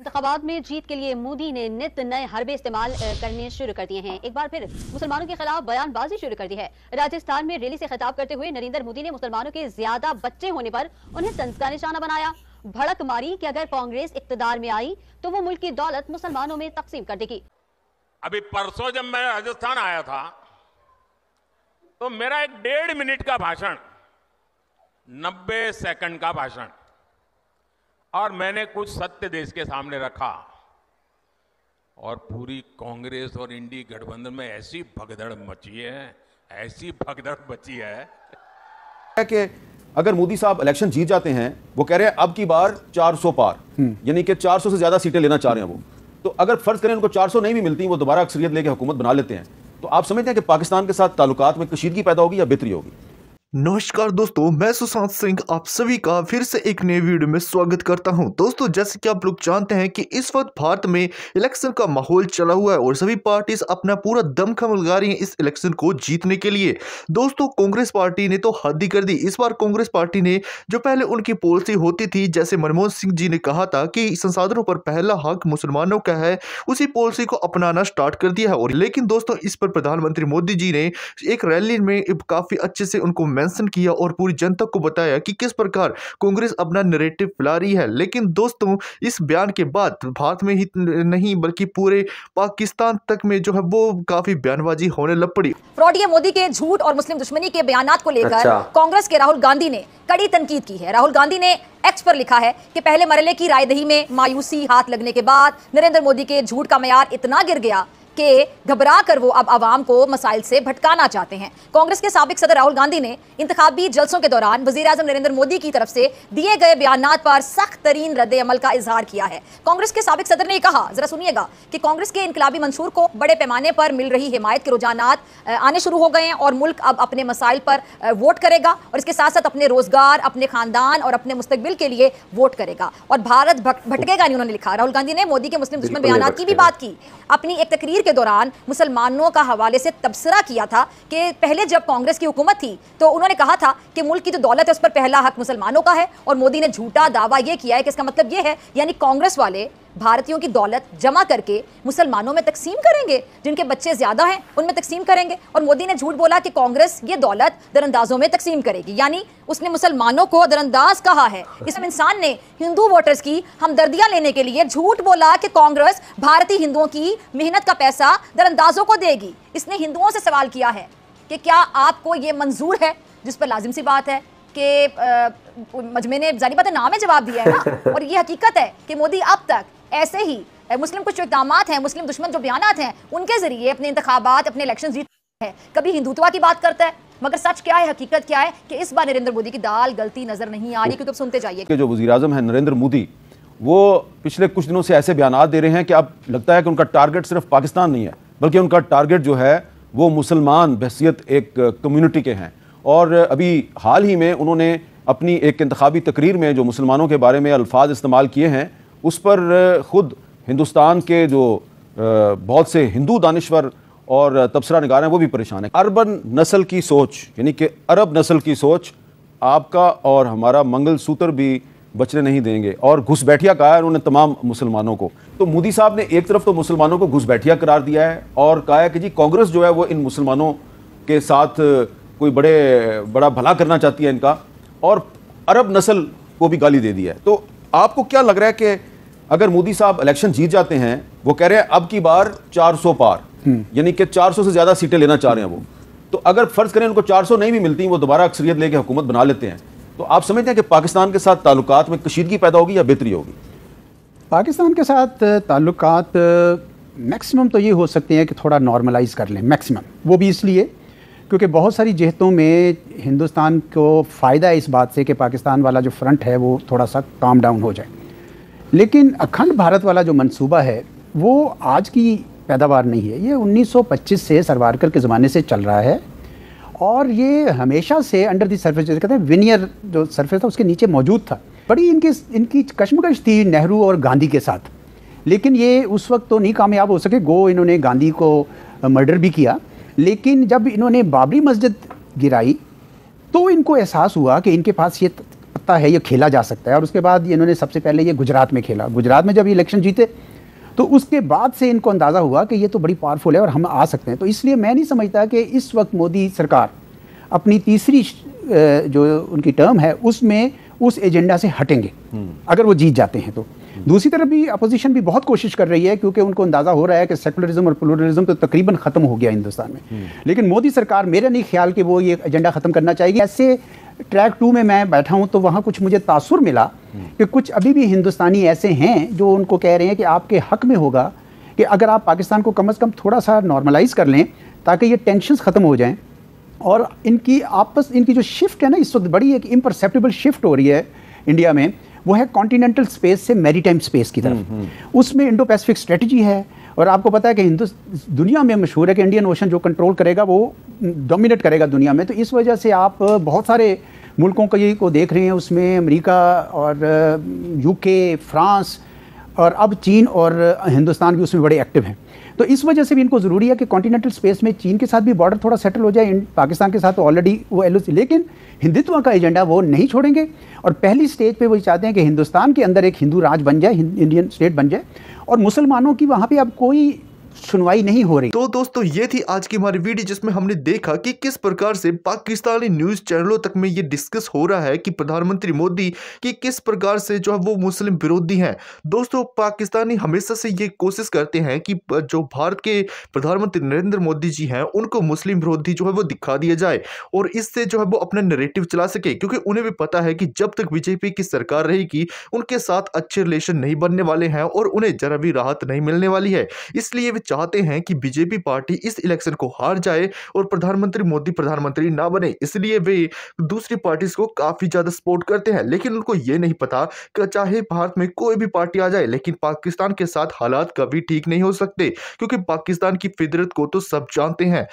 इंतबात में जीत के लिए मोदी ने नित नए हरबे इस्तेमाल करने शुरू कर दिए हैं एक बार फिर मुसलमानों के खिलाफ बयानबाजी शुरू कर दी है राजस्थान में रैली से खिताब करते हुए नरेंद्र मोदी ने मुसलमानों के ज्यादा बच्चे होने पर उन्हें तंज का निशाना बनाया भड़क मारी कि अगर कांग्रेस इकतदार में आई तो वो मुल्क की दौलत मुसलमानों में तकसीम कर देगी अभी परसों जब मैं राजस्थान आया था तो मेरा एक डेढ़ मिनट का भाषण नब्बे सेकंड का भाषण और मैंने कुछ सत्य देश के सामने रखा और पूरी कांग्रेस और इंडी गठबंधन में ऐसी भगदड़ मची है ऐसी भगदड़ मची है कि अगर मोदी साहब इलेक्शन जीत जाते हैं वो कह रहे हैं अब की बार 400 पार हम्म। यानी कि 400 से ज्यादा सीटें लेना चाह रहे हैं वो तो अगर फर्ज करें उनको 400 नहीं भी मिलती वो दोबारा अक्सरियत लेकर हुकूमत बना लेते हैं तो आप समझते हैं कि पाकिस्तान के साथ ताल्लुकात में कशीदगी पैदा होगी या बेहतरी होगी नमस्कार दोस्तों मैं सुशांत सिंह आप सभी का फिर से एक नए वीडियो में स्वागत करता हूं दोस्तों जैसे कि आप लोग जानते हैं कि इस वक्त भारत में इलेक्शन का माहौल चला हुआ है और सभी पार्टीज अपना पूरा दमखम लगा रही हैं इस इलेक्शन को जीतने के लिए दोस्तों कांग्रेस पार्टी ने तो हद ही कर दी इस बार कांग्रेस पार्टी ने जो पहले उनकी पॉलिसी होती थी जैसे मनमोहन सिंह जी ने कहा था कि संसाधनों पर पहला हक मुसलमानों का है उसी पॉलिसी को अपनाना स्टार्ट कर दिया है और लेकिन दोस्तों इस पर प्रधानमंत्री मोदी जी ने एक रैली में काफ़ी अच्छे से उनको मेंशन किया और पूरी जनता को बताया कि किस प्रकार कांग्रेस अपना नरेटिव फैला रही है लेकिन दोस्तों इस बयान के बाद भारत में ही नहीं बल्कि पूरे पाकिस्तान तक में जो है वो काफी बयानबाजी होने लग पड़ी फ्रॉडिया मोदी के झूठ और मुस्लिम दुश्मनी के बयान को लेकर अच्छा। कांग्रेस के राहुल गांधी ने कड़ी तनकीद की है राहुल गांधी ने एक्स पर लिखा है कि पहले मरले की रायदही में मायूसी हाथ लगने के बाद नरेंद्र मोदी के झूठ का मैार इतना गिर गया के घबरा कर वो अब आवाम को मसाइल से भटकाना चाहते हैं कांग्रेस के सबक सदर राहुल गांधी ने इंतबी जलसों के दौरान वजी अजम नरेंद्र मोदी की तरफ से दिए गए बयान पर सख्त तरीन रद्द अमल का इजहार किया है कांग्रेस के सबक सदर ने कहा जरा सुनिएगा कि कांग्रेस के इनकलाबी मंसूर को बड़े पैमाने पर मिल रही हिमायत के रुझान आने शुरू हो गए हैं और मुल्क अब अपने मसाइल पर वोट करेगा और इसके साथ साथ अपने रोजगार अपने खानदान और अपने मुस्तबिल के लिए वोट करेगा और भारत भटकेगा नहीं उन्होंने लिखा राहुल गांधी ने मोदी के मुस्लिम दुश्मन बयान की भी बात की अपनी एक तकरीर के दौरान मुसलमानों का हवाले से तबसरा किया था कि पहले जब कांग्रेस की हुकूमत थी तो उन्होंने कहा था कि मुल्क की जो दौलत है उस पर पहला हक मुसलमानों का है और मोदी ने झूठा दावा यह किया है कि इसका मतलब यह है यानी कांग्रेस वाले भारतीयों की दौलत जमा करके मुसलमानों में तकसीम करेंगे जिनके बच्चे ज़्यादा हैं उनमें तकसीम करेंगे और मोदी ने झूठ बोला कि कांग्रेस ये दौलत दरअंदाजों में तकसीम करेगी यानी उसने मुसलमानों को दरअंदाज कहा है इस इंसान ने हिंदू वोटर्स की हमदर्दियां लेने के लिए झूठ बोला कि कांग्रेस भारतीय हिंदुओं की मेहनत का पैसा दरअंदाजों को देगी इसने हिंदुओं से सवाल किया है कि क्या आपको ये मंजूर है जिस पर लाजिम सी बात है कि मजमे ने जारी बात नाम है जवाब दिया है ना और ये हकीकत है कि मोदी अब तक ऐसे ही मुस्लिम कुछ इकदाम हैं मुस्लिम दुश्मन जो बयान हैं उनके जरिए अपने इंतबात अपने इलेक्शन जीत है कभी हिंदुत्वा की बात करता है मगर सच क्या है हकीकत क्या है कि इस बार नरेंद्र मोदी की दाल गलती नजर नहीं आ रही क्योंकि सुनते जाइए जो वजी अजम है नरेंद्र मोदी वो पिछले कुछ दिनों से ऐसे बयान दे रहे हैं कि अब लगता है कि उनका टारगेट सिर्फ पाकिस्तान नहीं है बल्कि उनका टारगेट जो है वो मुसलमान बहसीत एक कम्युनिटी के हैं और अभी हाल ही में उन्होंने अपनी एक इंतबी तकरीर में जो मुसलमानों के बारे में अल्फाज इस्तेमाल किए हैं उस पर ख़ुद हिंदुस्तान के जो बहुत से हिंदू दानश्वर और तबसरा नगार हैं वो भी परेशान हैं अरबन नस्ल की सोच यानी कि अरब नस्ल की सोच आपका और हमारा मंगल सूत्र भी बचने नहीं देंगे और घुसबैठिया कहा है उन्होंने तमाम मुसलमानों को तो मोदी साहब ने एक तरफ तो मुसलमानों को घुसबैठिया करार दिया है और कहा है कि जी कांग्रेस जो है वो इन मुसलमानों के साथ कोई बड़े बड़ा भला करना चाहती है इनका और अरब नस्ल को भी गाली दे दिया है तो आपको क्या लग रहा है कि अगर मोदी साहब इलेक्शन जीत जाते हैं वो कह रहे हैं अब की बार 400 पार हम्म। यानी कि 400 से ज़्यादा सीटें लेना चाह रहे हैं वो तो अगर फ़र्ज़ करें उनको 400 नहीं भी मिलती वो दोबारा अक्सरियत लेके हुकूमत बना लेते हैं तो आप समझते हैं कि पाकिस्तान के साथ ताल्लुक में कशीदगी पैदा होगी या बेहतरी होगी पाकिस्तान के साथ ताल्लुक मैक्सिमम तो ये हो सकते हैं कि थोड़ा नॉर्मलाइज कर लें मैक्सिमम वो भी इसलिए क्योंकि बहुत सारी जहतों में हिंदुस्तान को फ़ायदा है इस बात से कि पाकिस्तान वाला जो फ्रंट है वो थोड़ा सा काम डाउन हो जाए लेकिन अखंड भारत वाला जो मंसूबा है वो आज की पैदावार नहीं है ये 1925 से सरवारकर के ज़माने से चल रहा है और ये हमेशा से अंडर दी सरफेस जैसे कहते हैं विनियर जो सरफेस था उसके नीचे मौजूद था बड़ी इनके इनकी कश्मकश थी नेहरू और गांधी के साथ लेकिन ये उस वक्त तो नहीं कामयाब हो सके गो इन्होंने गांधी को मर्डर भी किया लेकिन जब इन्होंने बाबरी मस्जिद गिराई तो इनको एहसास हुआ कि इनके पास ये पता है ये खेला जा सकता है और उसके बाद इन्होंने सबसे पहले ये गुजरात में खेला गुजरात में जब इलेक्शन जीते तो उसके बाद से इनको अंदाज़ा हुआ कि ये तो बड़ी पावरफुल है और हम आ सकते हैं तो इसलिए मैं नहीं समझता कि इस वक्त मोदी सरकार अपनी तीसरी जो उनकी टर्म है उसमें उस एजेंडा से हटेंगे हम्म। अगर वो जीत जाते हैं तो दूसरी तरफ भी अपोजिशन भी बहुत कोशिश कर रही है क्योंकि उनको अंदाज़ा हो रहा है कि सेकुलरिज्म और प्लूरलिज्म तो तकरीबन ख़त्म हो गया हिंदुस्तान में हम्म। लेकिन मोदी सरकार मेरा नहीं ख्याल कि वो ये एजेंडा ख़त्म करना चाहेगी ऐसे ट्रैक टू में मैं बैठा हूँ तो वहाँ कुछ मुझे तासुर मिला हम्म। कि कुछ अभी भी हिंदुस्तानी ऐसे हैं जो उनको कह रहे हैं कि आपके हक में होगा कि अगर आप पाकिस्तान को कम अज़ कम थोड़ा सा नॉर्मलाइज कर लें ताकि ये टेंशन ख़त्म हो जाएँ और इनकी आपस इनकी जो शिफ्ट है ना इस वक्त बड़ी एक इम्परसेप्टेबल शिफ्ट हो रही है इंडिया में वो है कॉन्टिनेंटल स्पेस से मैरीटाइम स्पेस की तरफ हम्म, हम्म। उसमें इंडो पैसिफिक स्ट्रेटजी है और आपको पता है कि हिंदू दुनिया में मशहूर है कि इंडियन ओशन जो कंट्रोल करेगा वो डोमिनेट करेगा दुनिया में तो इस वजह से आप बहुत सारे मुल्कों के को देख रहे हैं उसमें अमेरिका और यूके फ्रांस और अब चीन और हिंदुस्तान भी उसमें बड़े एक्टिव हैं तो इस वजह से भी इनको ज़रूरी है कि कॉन्टीनेंटल स्पेस में चीन के साथ भी बॉर्डर थोड़ा सेटल हो जाए पाकिस्तान के साथ ऑलरेडी तो वो एल लेकिन हिंदुत्व का एजेंडा वो नहीं छोड़ेंगे और पहली स्टेज पर वो चाहते हैं कि हिंदुस्तान के अंदर एक हिंदू राज बन जाए इंडियन स्टेट बन जाए और मुसलमानों की वहाँ पर अब कोई सुनवाई नहीं हो रही तो दोस्तों ये थी आज की हमारी वीडियो जिसमें हमने देखा कि किस प्रकार से पाकिस्तानी न्यूज चैनलों तक में ये डिस्कस हो रहा है कि प्रधानमंत्री मोदी की किस प्रकार से जो है वो मुस्लिम विरोधी हैं दोस्तों पाकिस्तानी हमेशा से ये कोशिश करते हैं कि जो भारत के प्रधानमंत्री नरेंद्र मोदी जी हैं उनको मुस्लिम विरोधी जो है वो दिखा दिया जाए और इससे जो है वो अपना नरेटिव चला सके क्योंकि उन्हें भी पता है कि जब तक बीजेपी की सरकार रहेगी उनके साथ अच्छे रिलेशन नहीं बनने वाले हैं और उन्हें जरा भी राहत नहीं मिलने वाली है इसलिए वे चाहते हैं कि बीजेपी पार्टी इस इलेक्शन को हार जाए और प्रधानमंत्री मोदी प्रधानमंत्री ना बने इसलिए वे दूसरी पार्टीज को काफ़ी ज़्यादा सपोर्ट करते हैं लेकिन उनको ये नहीं पता कि चाहे भारत में कोई भी पार्टी आ जाए लेकिन पाकिस्तान के साथ हालात कभी ठीक नहीं हो सकते क्योंकि पाकिस्तान की फितरत को तो सब जानते हैं